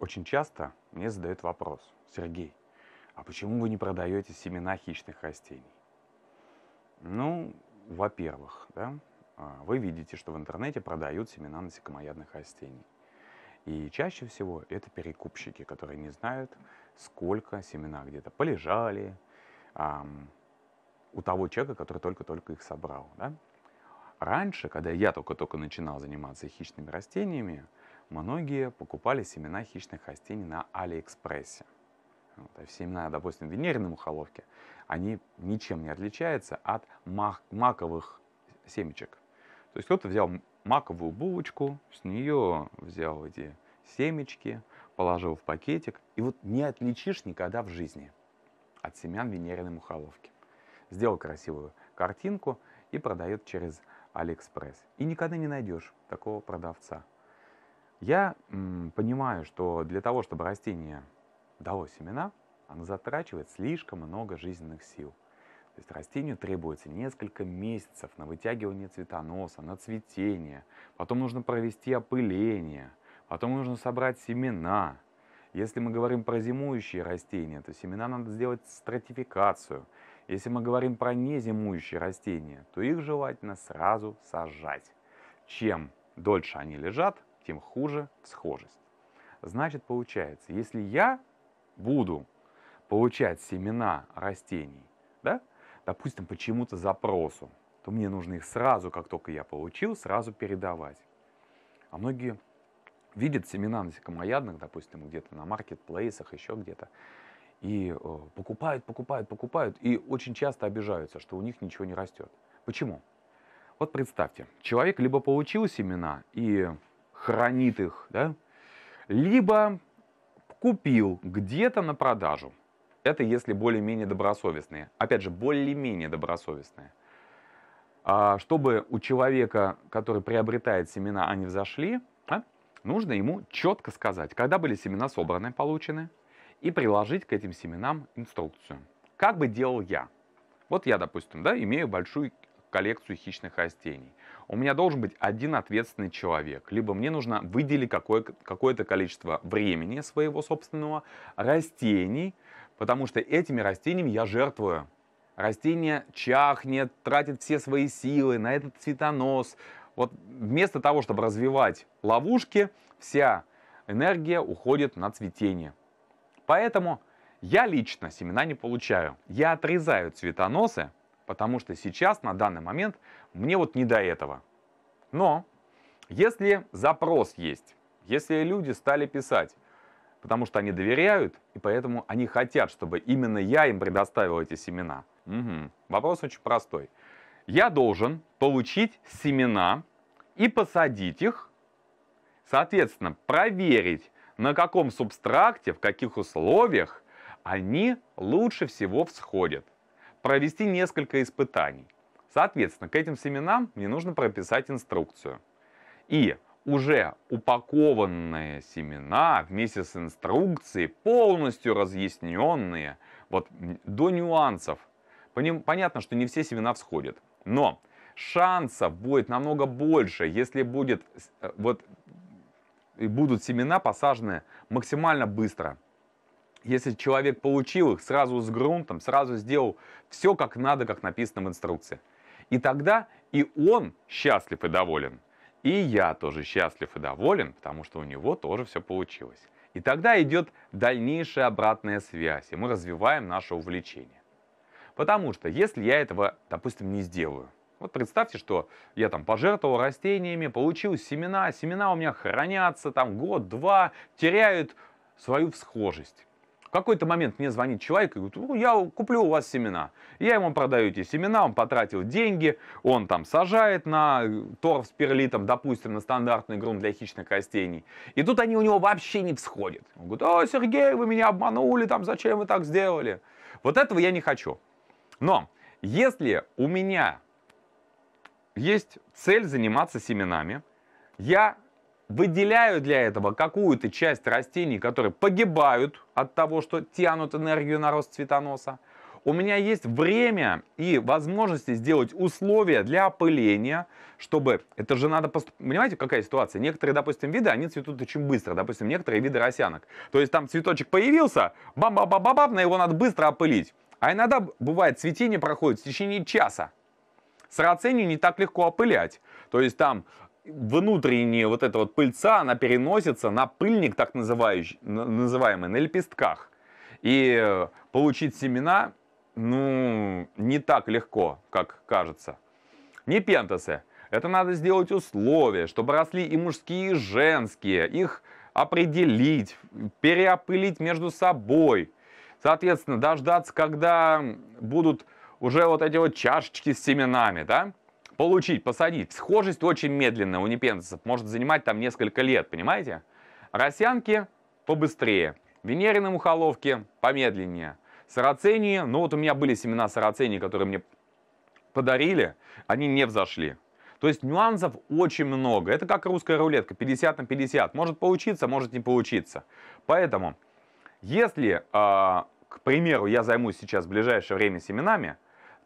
Очень часто мне задают вопрос, Сергей, а почему вы не продаете семена хищных растений? Ну, во-первых, да, а, вы видите, что в интернете продают семена насекомоядных растений. И чаще всего это перекупщики, которые не знают, сколько семена где-то полежали эм, у того человека, который только-только их собрал. Да? Раньше, когда я только-только начинал заниматься хищными растениями, многие покупали семена хищных растений на Алиэкспрессе. Вот, семена, допустим, венериной мухоловки, они ничем не отличаются от мак маковых семечек. То есть кто-то взял маковую булочку, с нее взял эти семечки, положил в пакетик, и вот не отличишь никогда в жизни от семян венериной мухоловки. Сделал красивую картинку и продает через Алиэкспресс. И никогда не найдешь такого продавца. Я понимаю, что для того, чтобы растение дало семена, оно затрачивает слишком много жизненных сил. То есть растению требуется несколько месяцев на вытягивание цветоноса, на цветение, потом нужно провести опыление, потом нужно собрать семена. Если мы говорим про зимующие растения, то семена надо сделать стратификацию. Если мы говорим про незимующие растения, то их желательно сразу сажать. Чем дольше они лежат, тем хуже схожесть. Значит, получается, если я буду получать семена растений, да, допустим, почему-то запросу, то мне нужно их сразу, как только я получил, сразу передавать. А многие видят семена насекомоядных, допустим, где-то на маркетплейсах, еще где-то, и э, покупают, покупают, покупают, и очень часто обижаются, что у них ничего не растет. Почему? Вот представьте, человек либо получил семена и хранит их, да? либо купил где-то на продажу. Это если более-менее добросовестные. Опять же, более-менее добросовестные. А чтобы у человека, который приобретает семена, они взошли, да, нужно ему четко сказать, когда были семена собраны, получены, и приложить к этим семенам инструкцию. Как бы делал я? Вот я, допустим, да, имею большую коллекцию хищных растений у меня должен быть один ответственный человек. Либо мне нужно выделить какое- какое-то количество времени своего собственного, растений, потому что этими растениями я жертвую. Растение чахнет, тратит все свои силы на этот цветонос. Вот вместо того, чтобы развивать ловушки, вся энергия уходит на цветение. Поэтому я лично семена не получаю. Я отрезаю цветоносы, потому что сейчас, на данный момент, мне вот не до этого. Но если запрос есть, если люди стали писать, потому что они доверяют, и поэтому они хотят, чтобы именно я им предоставил эти семена. Угу. Вопрос очень простой. Я должен получить семена и посадить их, соответственно, проверить, на каком субстракте, в каких условиях они лучше всего всходят провести несколько испытаний. Соответственно, к этим семенам мне нужно прописать инструкцию. И уже упакованные семена вместе с инструкцией, полностью разъясненные, вот до нюансов. Понятно, что не все семена всходят, но шансов будет намного больше, если будет, э, вот, будут семена посажены максимально быстро – если человек получил их сразу с грунтом, сразу сделал все как надо, как написано в инструкции. И тогда и он счастлив и доволен. И я тоже счастлив и доволен, потому что у него тоже все получилось. И тогда идет дальнейшая обратная связь, и мы развиваем наше увлечение. Потому что если я этого, допустим, не сделаю, вот представьте, что я там пожертвовал растениями, получил семена, семена у меня хранятся там год-два, теряют свою всхожесть. В какой-то момент мне звонит человек и говорит, ну, я куплю у вас семена. Я ему продаю эти семена, он потратил деньги, он там сажает на э, торф с перлитом, допустим, на стандартный грунт для хищных растений. И тут они у него вообще не всходят. Он говорит, о, Сергей, вы меня обманули, там, зачем вы так сделали? Вот этого я не хочу. Но если у меня есть цель заниматься семенами, я выделяю для этого какую-то часть растений, которые погибают от того, что тянут энергию на рост цветоноса. У меня есть время и возможности сделать условия для опыления, чтобы... Это же надо... Пост... Понимаете, какая ситуация? Некоторые, допустим, виды, они цветут очень быстро. Допустим, некоторые виды росянок. То есть там цветочек появился, бам-бам-бам-бам, на его надо быстро опылить. А иногда, бывает, цветение проходит в течение часа сарацению не так легко опылять. То есть там внутренняя вот эта вот пыльца, она переносится на пыльник, так называющий, называемый, на лепестках. И э, получить семена, ну, не так легко, как кажется. Не пентасы. Это надо сделать условия, чтобы росли и мужские, и женские. Их определить, переопылить между собой. Соответственно, дождаться, когда будут уже вот эти вот чашечки с семенами, да? получить, посадить. Схожесть очень медленная у непензенцев, может занимать там несколько лет, понимаете? Росянки побыстрее, венерины мухоловки помедленнее. Сарацении, ну вот у меня были семена сарацении, которые мне подарили, они не взошли. То есть нюансов очень много. Это как русская рулетка, 50 на 50. Может получиться, может не получиться. Поэтому, если, э, к примеру, я займусь сейчас в ближайшее время семенами,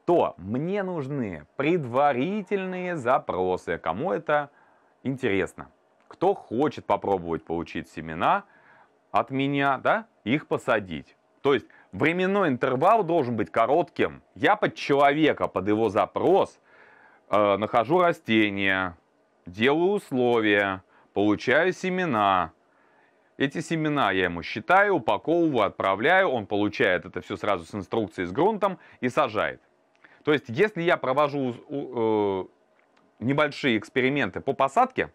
то мне нужны предварительные запросы, кому это интересно. Кто хочет попробовать получить семена от меня, да, их посадить. То есть временной интервал должен быть коротким. Я под человека, под его запрос э, нахожу растения, делаю условия, получаю семена. Эти семена я ему считаю, упаковываю, отправляю, он получает это все сразу с инструкцией, с грунтом и сажает. То есть, если я провожу э, небольшие эксперименты по посадке,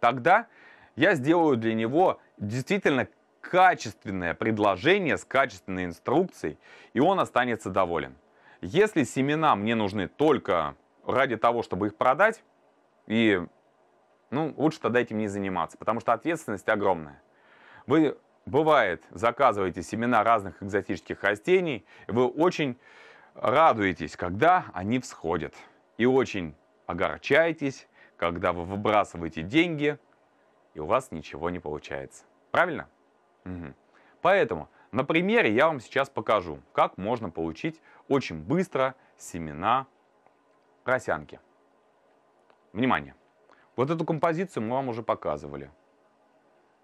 тогда я сделаю для него действительно качественное предложение с качественной инструкцией, и он останется доволен. Если семена мне нужны только ради того, чтобы их продать, и ну, лучше тогда этим не заниматься, потому что ответственность огромная. Вы, бывает, заказываете семена разных экзотических растений, вы очень радуетесь, когда они всходят. И очень огорчаетесь, когда вы выбрасываете деньги, и у вас ничего не получается. Правильно? Угу. Поэтому на примере я вам сейчас покажу, как можно получить очень быстро семена росянки. Внимание! Вот эту композицию мы вам уже показывали.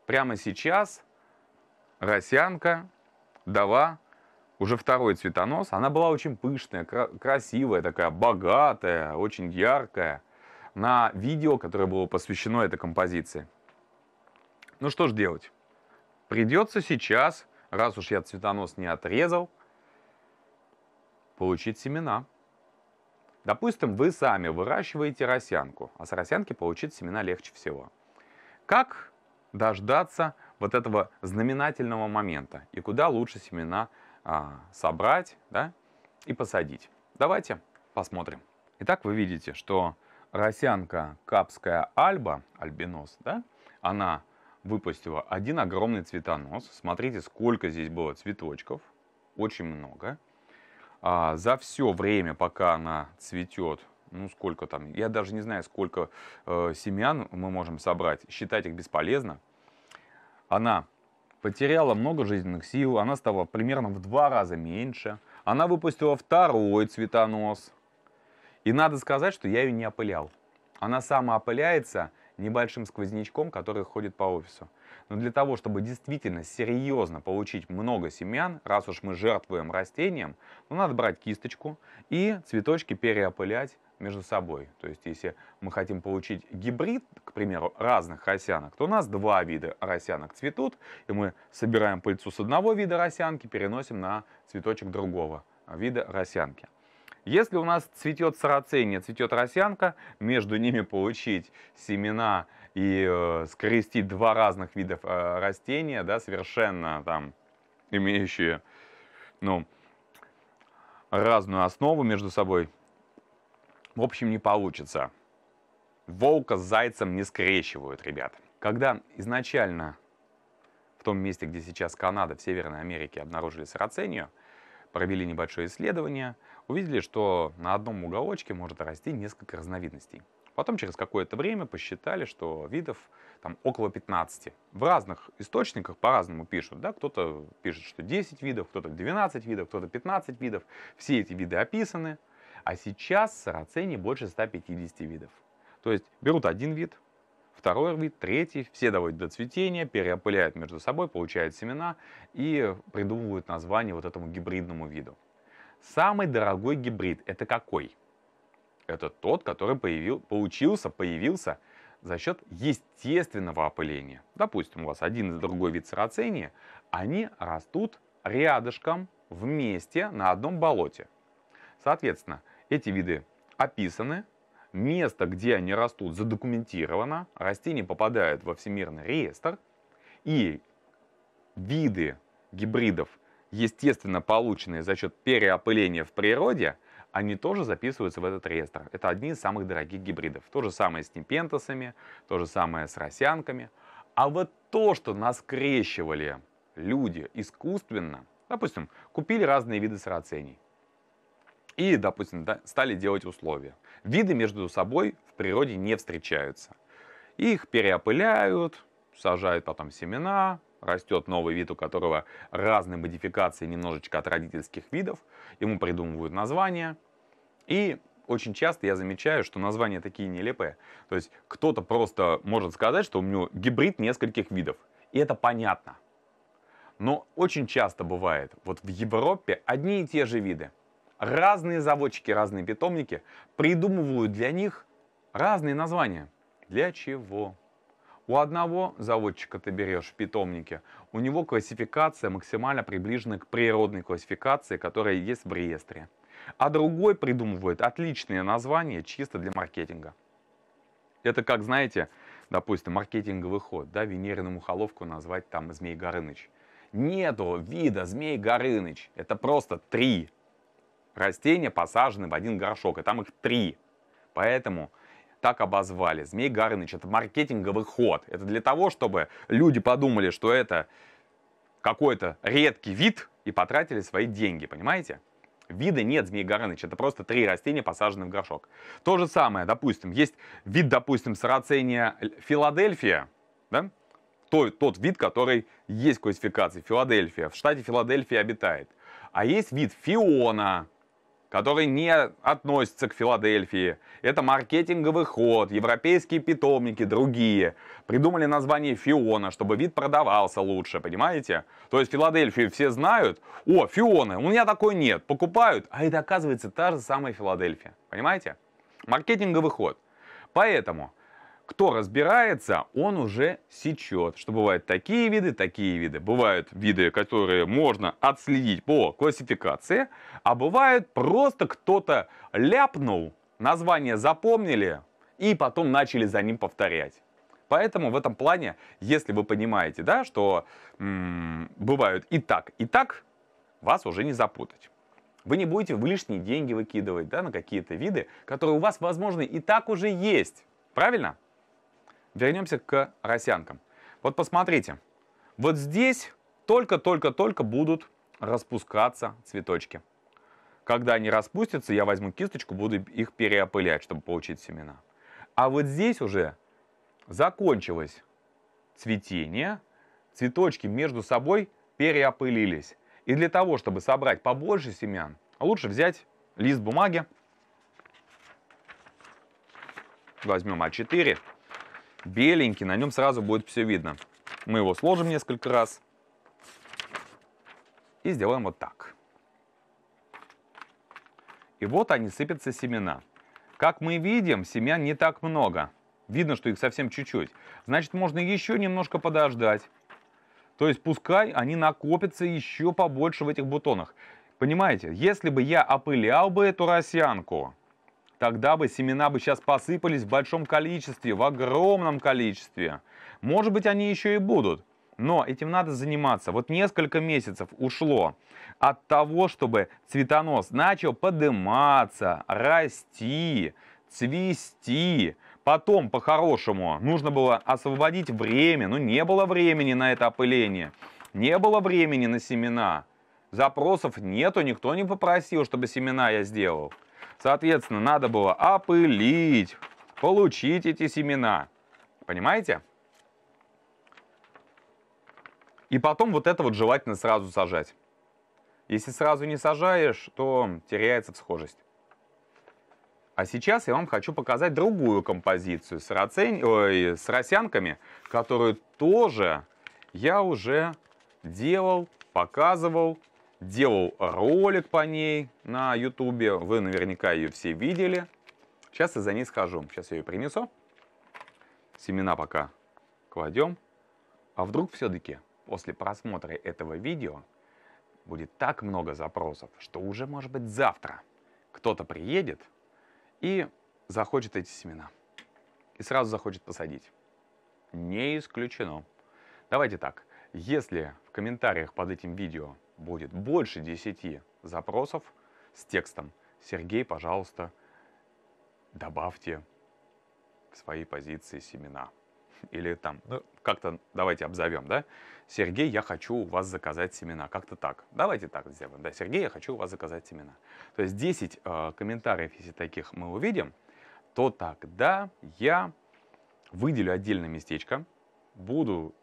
Прямо сейчас росянка дала уже второй цветонос. Она была очень пышная, красивая такая, богатая, очень яркая. На видео, которое было посвящено этой композиции. Ну что ж делать? Придется сейчас, раз уж я цветонос не отрезал, получить семена. Допустим, вы сами выращиваете росянку, а с росянки получить семена легче всего. Как дождаться вот этого знаменательного момента и куда лучше семена а, собрать да, и посадить. Давайте посмотрим. Итак, вы видите, что росянка капская альба, альбинос, да, она выпустила один огромный цветонос. Смотрите, сколько здесь было цветочков. Очень много. А, за все время, пока она цветет, ну сколько там, я даже не знаю, сколько э, семян мы можем собрать. Считать их бесполезно. Она потеряла много жизненных сил, она стала примерно в два раза меньше. Она выпустила второй цветонос. И надо сказать, что я ее не опылял. Она сама опыляется небольшим сквознячком, который ходит по офису. Но для того, чтобы действительно серьезно получить много семян, раз уж мы жертвуем растением, ну, надо брать кисточку и цветочки переопылять между собой. То есть, если мы хотим получить гибрид, к примеру, разных росянок, то у нас два вида росянок цветут, и мы собираем пыльцу с одного вида росянки, переносим на цветочек другого вида росянки. Если у нас цветет сарацения, цветет росянка, между ними получить семена и э, скрестить два разных видов э, растения, да, совершенно там имеющие, ну, разную основу между собой, в общем, не получится. Волка с зайцем не скрещивают, ребят. Когда изначально в том месте, где сейчас Канада, в Северной Америке обнаружили сарацению, провели небольшое исследование, увидели, что на одном уголочке может расти несколько разновидностей. Потом через какое-то время посчитали, что видов там около 15. В разных источниках по-разному пишут, да, кто-то пишет, что 10 видов, кто-то 12 видов, кто-то 15 видов. Все эти виды описаны, а сейчас в сарацене больше 150 видов. То есть берут один вид, второй вид, третий, все доводят до цветения, переопыляют между собой, получают семена и придумывают название вот этому гибридному виду. Самый дорогой гибрид это какой? Это тот, который появил, получился, появился за счет естественного опыления. Допустим, у вас один и другой вид сарацения, они растут рядышком вместе на одном болоте. Соответственно, эти виды описаны, место, где они растут, задокументировано, растения попадают во всемирный реестр, и виды гибридов, естественно полученные за счет переопыления в природе, они тоже записываются в этот реестр. Это одни из самых дорогих гибридов. То же самое с непентасами, то же самое с росянками. А вот то, что нас крещивали люди искусственно, допустим, купили разные виды сарацений, и, допустим, да, стали делать условия. Виды между собой в природе не встречаются. Их переопыляют, сажают потом семена, растет новый вид, у которого разные модификации немножечко от родительских видов, ему придумывают названия. И очень часто я замечаю, что названия такие нелепые. То есть кто-то просто может сказать, что у него гибрид нескольких видов. И это понятно. Но очень часто бывает, вот в Европе одни и те же виды, разные заводчики, разные питомники придумывают для них разные названия. Для чего? У одного заводчика ты берешь в питомнике, у него классификация максимально приближена к природной классификации, которая есть в реестре. А другой придумывает отличные названия чисто для маркетинга. Это как, знаете, допустим, маркетинговый ход, да, венериному холовку назвать там Змей Горыныч. Нету вида Змей Горыныч, это просто три растения посажены в один горшок, и там их три. Поэтому так обозвали. Змей Горыныч – это маркетинговый ход. Это для того, чтобы люди подумали, что это какой-то редкий вид, и потратили свои деньги, понимаете? Вида нет, Змей Горыныч, это просто три растения, посаженные в горшок. То же самое, допустим, есть вид, допустим, сарацения Филадельфия, да? То, тот вид, который есть в классификации, Филадельфия, в штате Филадельфия обитает. А есть вид Фиона, который не относится к Филадельфии. Это маркетинговый ход, европейские питомники, другие. Придумали название Фиона, чтобы вид продавался лучше, понимаете? То есть Филадельфию все знают. О, Фиона, у меня такой нет. Покупают, а это оказывается та же самая Филадельфия. Понимаете? Маркетинговый ход. Поэтому кто разбирается, он уже сечет, что бывают такие виды, такие виды. Бывают виды, которые можно отследить по классификации, а бывают просто кто-то ляпнул, название запомнили и потом начали за ним повторять. Поэтому в этом плане, если вы понимаете, да, что м-м, бывают и так, и так, вас уже не запутать вы не будете в лишние деньги выкидывать да, на какие-то виды, которые у вас, возможно, и так уже есть. Правильно? вернемся к росянкам. Вот посмотрите, вот здесь только-только-только будут распускаться цветочки. Когда они распустятся, я возьму кисточку, буду их переопылять, чтобы получить семена. А вот здесь уже закончилось цветение, цветочки между собой переопылились. И для того, чтобы собрать побольше семян, лучше взять лист бумаги, возьмем А4, беленький, на нем сразу будет все видно. Мы его сложим несколько раз и сделаем вот так. И вот они сыпятся семена. Как мы видим, семян не так много. Видно, что их совсем чуть-чуть. Значит, можно еще немножко подождать. То есть пускай они накопятся еще побольше в этих бутонах. Понимаете, если бы я опылял бы эту росянку, тогда бы семена бы сейчас посыпались в большом количестве, в огромном количестве. Может быть, они еще и будут. Но этим надо заниматься. Вот несколько месяцев ушло от того, чтобы цветонос начал подниматься, расти, цвести. Потом, по-хорошему, нужно было освободить время. Ну, не было времени на это опыление. Не было времени на семена. Запросов нету, никто не попросил, чтобы семена я сделал. Соответственно, надо было опылить, получить эти семена. Понимаете? И потом вот это вот желательно сразу сажать. Если сразу не сажаешь, то теряется схожесть. А сейчас я вам хочу показать другую композицию с, рацень... Ой, с росянками, которую тоже я уже делал, показывал делал ролик по ней на ютубе, вы наверняка ее все видели. Сейчас я за ней схожу, сейчас я ее принесу. Семена пока кладем. А вдруг все-таки после просмотра этого видео будет так много запросов, что уже может быть завтра кто-то приедет и захочет эти семена. И сразу захочет посадить. Не исключено. Давайте так, если в комментариях под этим видео будет больше 10 запросов с текстом «Сергей, пожалуйста, добавьте в свои позиции семена». Или там, ну, как-то давайте обзовем, да? Сергей, я хочу у вас заказать семена. Как-то так. Давайте так сделаем. Да, Сергей, я хочу у вас заказать семена. То есть 10 э, комментариев, если таких мы увидим, то тогда я выделю отдельное местечко, буду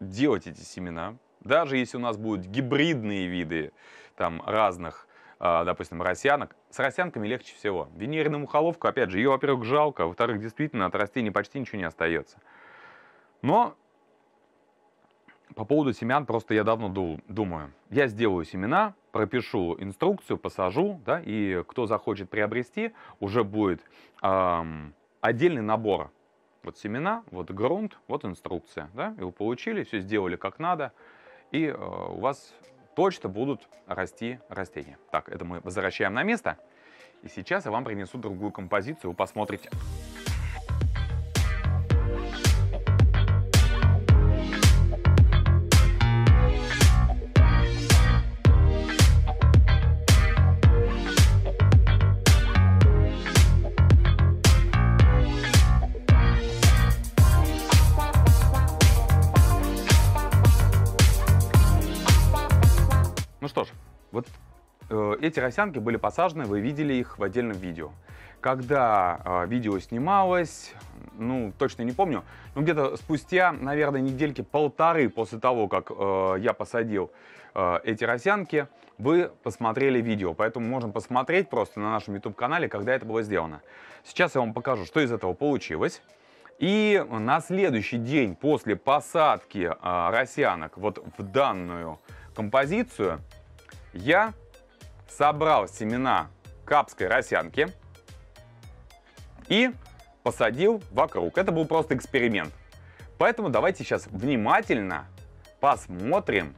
делать эти семена, даже если у нас будут гибридные виды там, разных, а, допустим, россиянок с россиянками легче всего. Венерную мухоловку, опять же, ее, во-первых, жалко, во-вторых, действительно от растений почти ничего не остается. Но по поводу семян просто я давно думаю. Я сделаю семена, пропишу инструкцию, посажу, да, и кто захочет приобрести, уже будет эм, отдельный набор. Вот семена, вот грунт, вот инструкция, да, его получили, все сделали как надо и э, у вас точно будут расти растения. Так, это мы возвращаем на место. И сейчас я вам принесу другую композицию, вы посмотрите. эти росянки были посажены, вы видели их в отдельном видео. Когда э, видео снималось, ну, точно не помню, но где-то спустя, наверное, недельки полторы после того, как э, я посадил э, эти росянки, вы посмотрели видео. Поэтому можно посмотреть просто на нашем YouTube-канале, когда это было сделано. Сейчас я вам покажу, что из этого получилось. И на следующий день после посадки э, росянок вот в данную композицию я собрал семена капской росянки и посадил вокруг. Это был просто эксперимент. Поэтому давайте сейчас внимательно посмотрим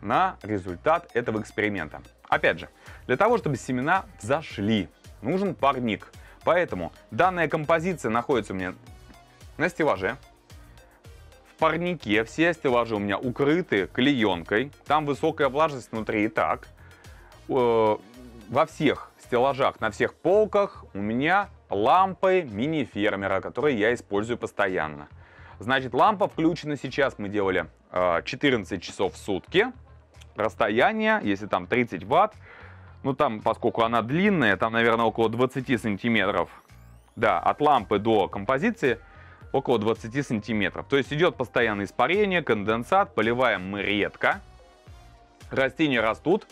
на результат этого эксперимента. Опять же, для того, чтобы семена взошли, нужен парник. Поэтому данная композиция находится у меня на стеллаже. В парнике все стеллажи у меня укрыты клеенкой. Там высокая влажность внутри и так. Э, во всех стеллажах, на всех полках у меня лампы мини-фермера, которые я использую постоянно. Значит, лампа включена сейчас, мы делали 14 э, часов в сутки. Расстояние, если там 30 ватт, ну там, поскольку она длинная, там, наверное, около 20 сантиметров, да, от лампы до композиции около 20 сантиметров. То есть идет постоянное испарение, конденсат, поливаем мы редко. Растения растут,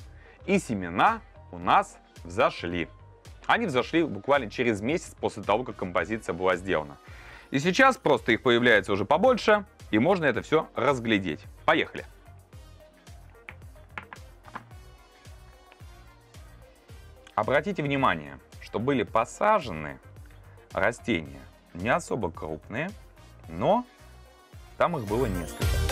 и семена у нас взошли. Они взошли буквально через месяц после того, как композиция была сделана. И сейчас просто их появляется уже побольше, и можно это все разглядеть. Поехали! Обратите внимание, что были посажены растения не особо крупные, но там их было несколько.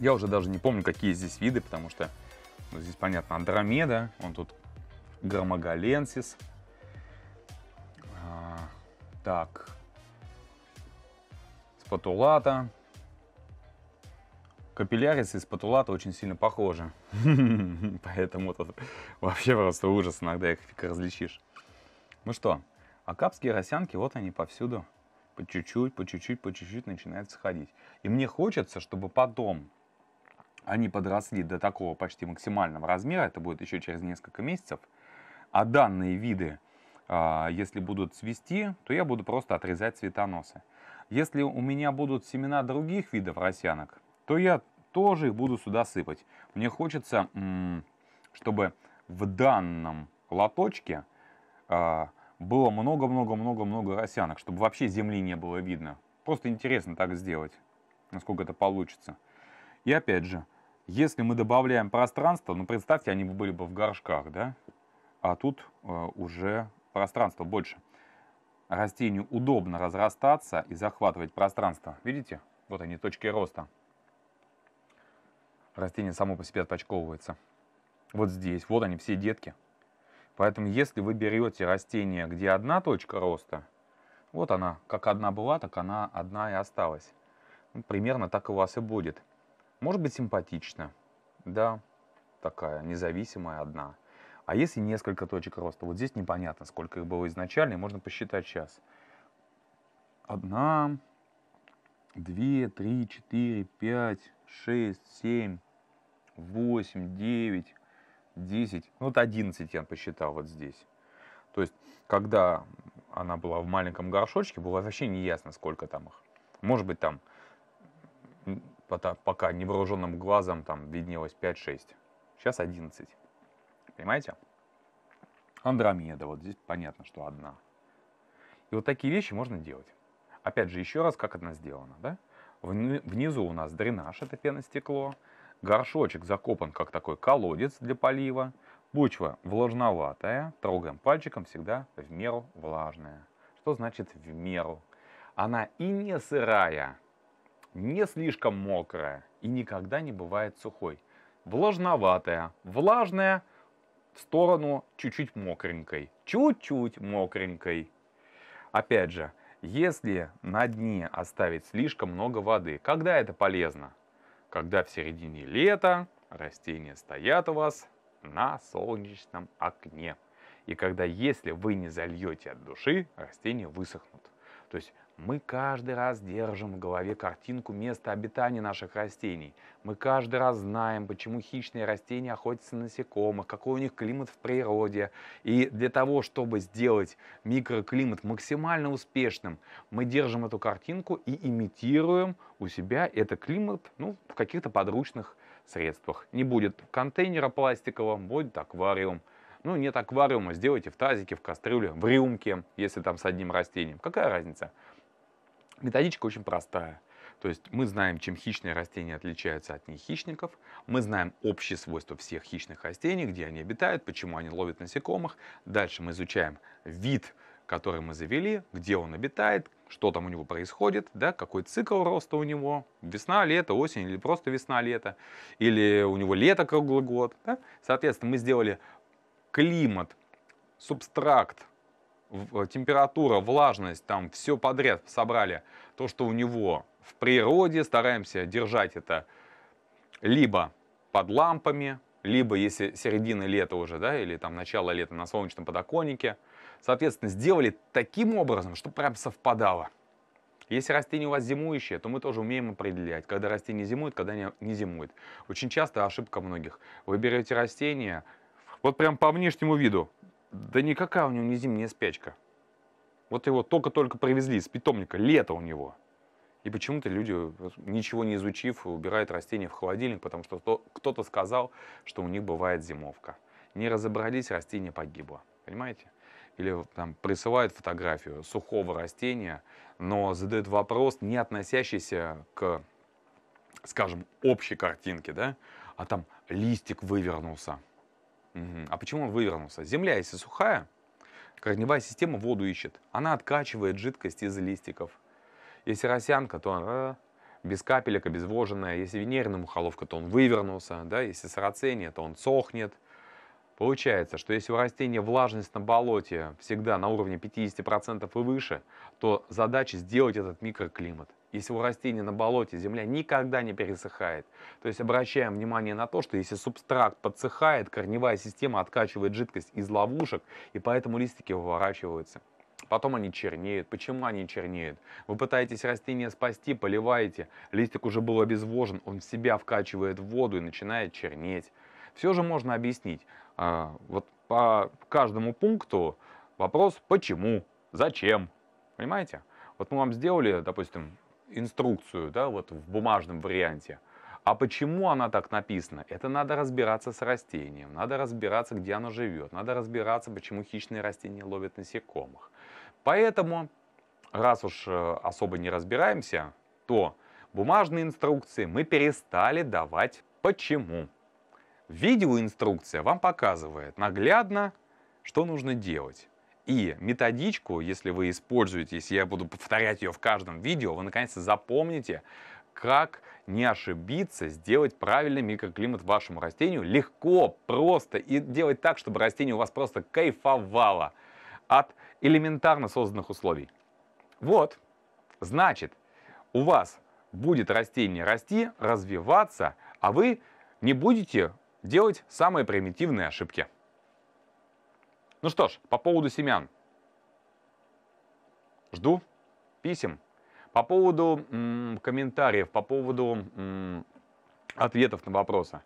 Я уже даже не помню, какие здесь виды, потому что ну, здесь, понятно, Андромеда, он тут Громогаленсис. А, так, Спатулата. Капиллярис и спатулата очень сильно похожи. Поэтому тут вообще просто ужас, иногда их различишь. Ну что, а капские росянки, вот они повсюду. По чуть-чуть, по чуть-чуть, по чуть-чуть начинают сходить. И мне хочется, чтобы потом они подросли до такого почти максимального размера, это будет еще через несколько месяцев, а данные виды, а, если будут цвести, то я буду просто отрезать цветоносы. Если у меня будут семена других видов росянок, то я тоже их буду сюда сыпать. Мне хочется, чтобы в данном лоточке а, было много-много-много-много росянок, чтобы вообще земли не было видно. Просто интересно так сделать, насколько это получится. И опять же, если мы добавляем пространство, ну представьте, они были бы в горшках, да? А тут э, уже пространство больше. Растению удобно разрастаться и захватывать пространство. Видите? Вот они, точки роста. Растение само по себе отпочковывается. Вот здесь, вот они, все детки. Поэтому если вы берете растение, где одна точка роста, вот она, как одна была, так она одна и осталась. Ну, примерно так у вас и будет. Может быть симпатично, да, такая независимая одна. А если несколько точек роста? Вот здесь непонятно, сколько их было изначально, и можно посчитать сейчас. Одна, две, три, четыре, пять, шесть, семь, восемь, девять, десять. Ну Вот одиннадцать я посчитал вот здесь. То есть, когда она была в маленьком горшочке, было вообще не ясно, сколько там их. Может быть, там пока невооруженным глазом там виднелось 5-6. Сейчас 11. Понимаете? Андромеда, вот здесь понятно, что одна. И вот такие вещи можно делать. Опять же, еще раз, как она сделана, да? Внизу у нас дренаж, это пеностекло. Горшочек закопан, как такой колодец для полива. Почва влажноватая, трогаем пальчиком всегда в меру влажная. Что значит в меру? Она и не сырая, не слишком мокрая и никогда не бывает сухой. Влажноватая, влажная в сторону чуть-чуть мокренькой, чуть-чуть мокренькой. Опять же, если на дне оставить слишком много воды, когда это полезно? Когда в середине лета растения стоят у вас на солнечном окне. И когда, если вы не зальете от души, растения высохнут. То есть мы каждый раз держим в голове картинку места обитания наших растений. Мы каждый раз знаем, почему хищные растения охотятся на насекомых, какой у них климат в природе. И для того, чтобы сделать микроклимат максимально успешным, мы держим эту картинку и имитируем у себя этот климат ну, в каких-то подручных средствах. Не будет контейнера пластикового, будет аквариум. Ну, нет аквариума, сделайте в тазике, в кастрюле, в рюмке, если там с одним растением. Какая разница? Методичка очень простая. То есть мы знаем, чем хищные растения отличаются от нехищников, мы знаем общие свойства всех хищных растений, где они обитают, почему они ловят насекомых. Дальше мы изучаем вид, который мы завели, где он обитает, что там у него происходит, да, какой цикл роста у него, весна, лето, осень или просто весна, лето, или у него лето круглый год. Да? Соответственно, мы сделали климат, субстракт, Э, температура, влажность, там все подряд собрали, то, что у него в природе, стараемся держать это либо под лампами, либо если середина лета уже, да, или там начало лета на солнечном подоконнике. Соответственно, сделали таким образом, чтобы прям совпадало. Если растение у вас зимующее, то мы тоже умеем определять, когда растение зимует, когда не, зимует. Очень часто ошибка многих. Вы берете растение, вот прям по внешнему виду, да никакая у него не зимняя спячка. Вот его только-только привезли из питомника, лето у него. И почему-то люди, ничего не изучив, убирают растения в холодильник, потому что кто-то сказал, что у них бывает зимовка. Не разобрались, растение погибло. Понимаете? Или там присылают фотографию сухого растения, но задают вопрос, не относящийся к, скажем, общей картинке, да? А там листик вывернулся а почему он вывернулся? Земля, если сухая, корневая система воду ищет. Она откачивает жидкость из листиков. Если росянка, то он э, без капелек, обезвоженная. Если венерная мухоловка, то он вывернулся. Да? Если сарацения, то он сохнет. Получается, что если у растения влажность на болоте всегда на уровне 50% и выше, то задача сделать этот микроклимат. Если у растения на болоте земля никогда не пересыхает. То есть обращаем внимание на то, что если субстракт подсыхает, корневая система откачивает жидкость из ловушек, и поэтому листики выворачиваются. Потом они чернеют. Почему они чернеют? Вы пытаетесь растение спасти, поливаете, листик уже был обезвожен, он в себя вкачивает воду и начинает чернеть. Все же можно объяснить. А, вот по каждому пункту вопрос «почему?», «зачем?». Понимаете? Вот мы вам сделали, допустим, инструкцию, да, вот в бумажном варианте. А почему она так написана? Это надо разбираться с растением, надо разбираться, где оно живет, надо разбираться, почему хищные растения ловят насекомых. Поэтому, раз уж э, особо не разбираемся, то бумажные инструкции мы перестали давать. Почему? Видеоинструкция вам показывает наглядно, что нужно делать. И методичку, если вы используете, если я буду повторять ее в каждом видео, вы наконец-то запомните, как не ошибиться, сделать правильный микроклимат вашему растению легко, просто и делать так, чтобы растение у вас просто кайфовало от элементарно созданных условий. Вот, значит, у вас будет растение расти, развиваться, а вы не будете делать самые примитивные ошибки. Ну что ж, по поводу семян. Жду писем. По поводу м, комментариев, по поводу м, ответов на вопросы.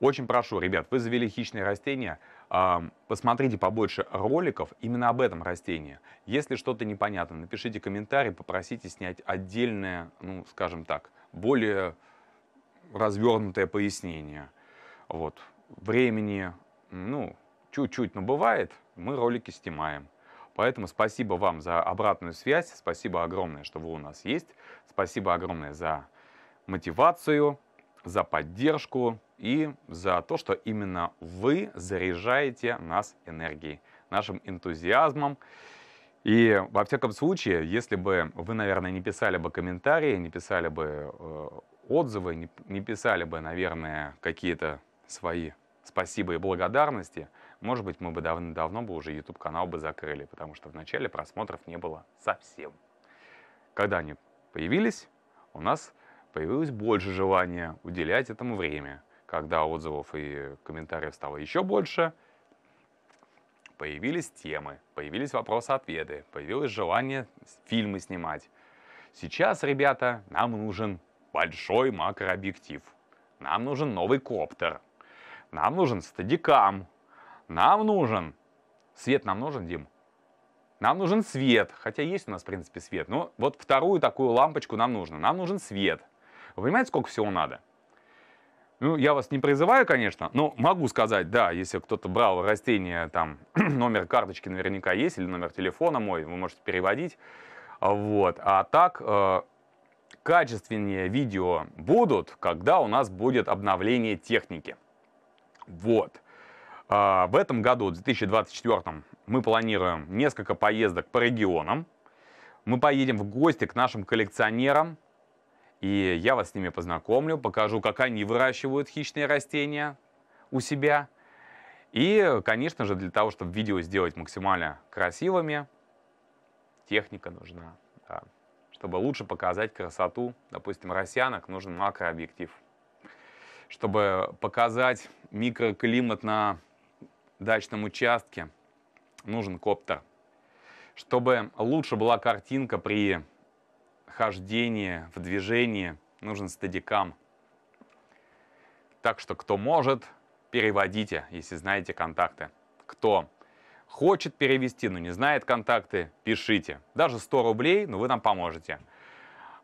Очень прошу, ребят, вы завели хищные растения, э, посмотрите побольше роликов именно об этом растении. Если что-то непонятно, напишите комментарий, попросите снять отдельное, ну, скажем так, более развернутое пояснение. Вот. Времени, ну, чуть-чуть, но бывает – мы ролики снимаем. Поэтому спасибо вам за обратную связь, спасибо огромное, что вы у нас есть, спасибо огромное за мотивацию, за поддержку и за то, что именно вы заряжаете нас энергией, нашим энтузиазмом. И во всяком случае, если бы вы, наверное, не писали бы комментарии, не писали бы э, отзывы, не, не писали бы, наверное, какие-то свои спасибо и благодарности – может быть, мы бы давно, давно бы уже YouTube канал бы закрыли, потому что в начале просмотров не было совсем. Когда они появились, у нас появилось больше желания уделять этому время. Когда отзывов и комментариев стало еще больше, появились темы, появились вопросы-ответы, появилось желание фильмы снимать. Сейчас, ребята, нам нужен большой макрообъектив. Нам нужен новый коптер. Нам нужен стадикам. Нам нужен... Свет нам нужен, Дим? Нам нужен свет, хотя есть у нас, в принципе, свет. Но вот вторую такую лампочку нам нужно. Нам нужен свет. Вы понимаете, сколько всего надо? Ну, я вас не призываю, конечно, но могу сказать, да, если кто-то брал растение, там, номер карточки наверняка есть, или номер телефона мой, вы можете переводить. А вот. А так, э, качественнее видео будут, когда у нас будет обновление техники. Вот. А, в этом году, в 2024, мы планируем несколько поездок по регионам. Мы поедем в гости к нашим коллекционерам, и я вас с ними познакомлю, покажу, как они выращивают хищные растения у себя. И, конечно же, для того, чтобы видео сделать максимально красивыми, техника нужна. Да. Чтобы лучше показать красоту, допустим, россиянок, нужен макрообъектив. Чтобы показать микроклимат на дачном участке нужен коптер, чтобы лучше была картинка при хождении, в движении, нужен стадикам. Так что, кто может, переводите, если знаете контакты. Кто хочет перевести, но не знает контакты, пишите. Даже 100 рублей, но вы нам поможете.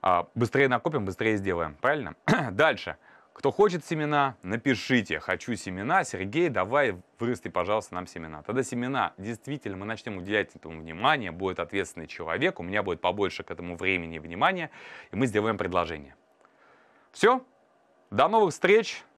А, быстрее накопим, быстрее сделаем, правильно? Дальше. Кто хочет семена, напишите «хочу семена». Сергей, давай вырасти, пожалуйста, нам семена. Тогда семена, действительно, мы начнем уделять этому внимание, будет ответственный человек, у меня будет побольше к этому времени внимания, и мы сделаем предложение. Все, до новых встреч,